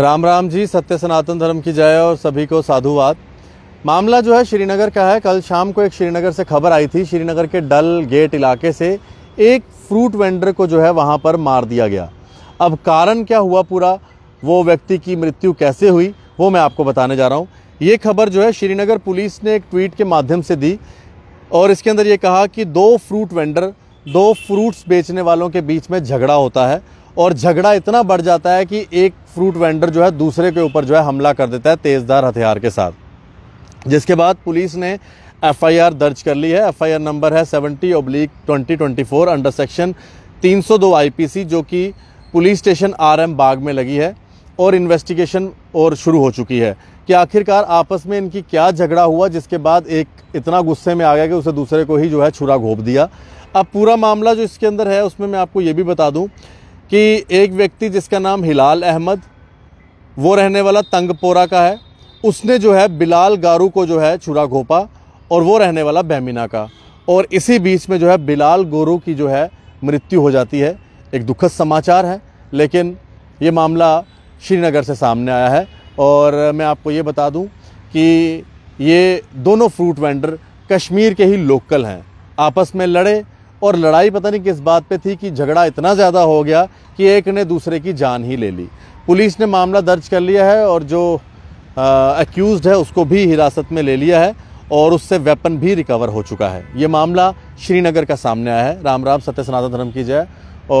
राम राम जी सत्य सनातन धर्म की जय और सभी को साधुवाद मामला जो है श्रीनगर का है कल शाम को एक श्रीनगर से खबर आई थी श्रीनगर के डल गेट इलाके से एक फ्रूट वेंडर को जो है वहाँ पर मार दिया गया अब कारण क्या हुआ पूरा वो व्यक्ति की मृत्यु कैसे हुई वो मैं आपको बताने जा रहा हूँ ये खबर जो है श्रीनगर पुलिस ने एक ट्वीट के माध्यम से दी और इसके अंदर ये कहा कि दो फ्रूट वेंडर दो फ्रूट्स बेचने वालों के बीच में झगड़ा होता है और झगड़ा इतना बढ़ जाता है कि एक फ्रूट वेंडर जो है दूसरे के ऊपर जो है हमला कर देता है तेज़धार हथियार के साथ जिसके बाद पुलिस ने एफआईआर दर्ज कर ली है एफआईआर नंबर है seventy oblique twenty twenty four under section तीन सौ दो आईपीसी जो कि पुलिस स्टेशन एम बाग में लगी है और इन्वेस्टिगेशन और शुरू हो चुकी है कि आखिरकार आपस में इनकी क्या झगड़ा हुआ जिसके बाद एक इतना गुस्से में आ गया कि उसे दूसरे को ही जो है छुरा घोप दिया अब पूरा मामला जो इसके अंदर है उसमें मैं आपको ये भी बता दूं कि एक व्यक्ति जिसका नाम हिलाल अहमद वो रहने वाला तंगपोरा का है उसने जो है बिलाल गारू को जो है छुरा घोपा और वो रहने वाला बैमिना का और इसी बीच में जो है बिलाल गोरू की जो है मृत्यु हो जाती है एक दुखद समाचार है लेकिन ये मामला श्रीनगर से सामने आया है और मैं आपको ये बता दूं कि ये दोनों फ्रूट वेंडर कश्मीर के ही लोकल हैं आपस में लड़े और लड़ाई पता नहीं किस बात पे थी कि झगड़ा इतना ज़्यादा हो गया कि एक ने दूसरे की जान ही ले ली पुलिस ने मामला दर्ज कर लिया है और जो एक्यूज़ है उसको भी हिरासत में ले लिया है और उससे वेपन भी रिकवर हो चुका है ये मामला श्रीनगर का सामने आया है राम राम सत्य सनातन धर्म की जय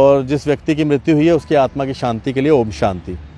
और जिस व्यक्ति की मृत्यु हुई है उसकी आत्मा की शांति के लिए ओम शांति